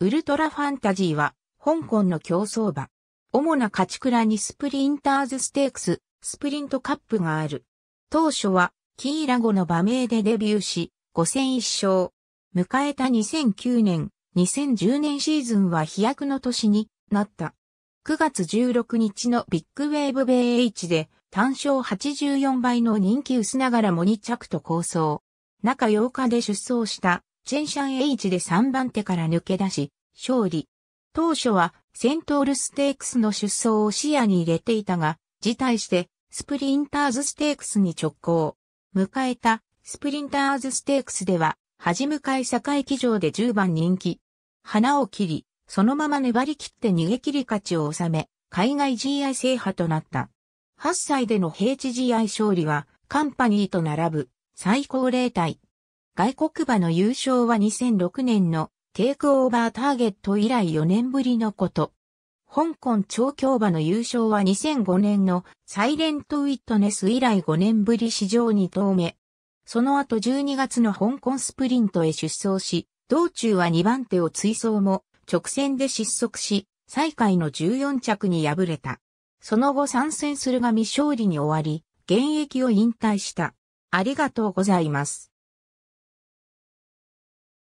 ウルトラファンタジーは、香港の競争馬。主な勝ち倉にスプリンターズステークス、スプリントカップがある。当初は、キーラゴの馬名でデビューし、5戦1勝。迎えた2009年、2010年シーズンは飛躍の年になった。9月16日のビッグウェーブ米チで、単勝84倍の人気薄ながらも2着と構想。中8日で出走した、チェンシャンチで3番手から抜け出し、勝利。当初はセントールステークスの出走を視野に入れていたが、辞退してスプリンターズステークスに直行。迎えたスプリンターズステークスでは、じ向かい境騎乗で10番人気。花を切り、そのまま粘り切って逃げ切り勝ちを収め、海外 GI 制覇となった。8歳での平地 GI 勝利は、カンパニーと並ぶ最高齢体。外国馬の優勝は2006年のテイクオーバーターゲット以来4年ぶりのこと。香港超強馬の優勝は2005年のサイレントウィットネス以来5年ぶり史上2投目。その後12月の香港スプリントへ出走し、道中は2番手を追走も直線で失速し、最下位の14着に敗れた。その後参戦するが未勝利に終わり、現役を引退した。ありがとうございます。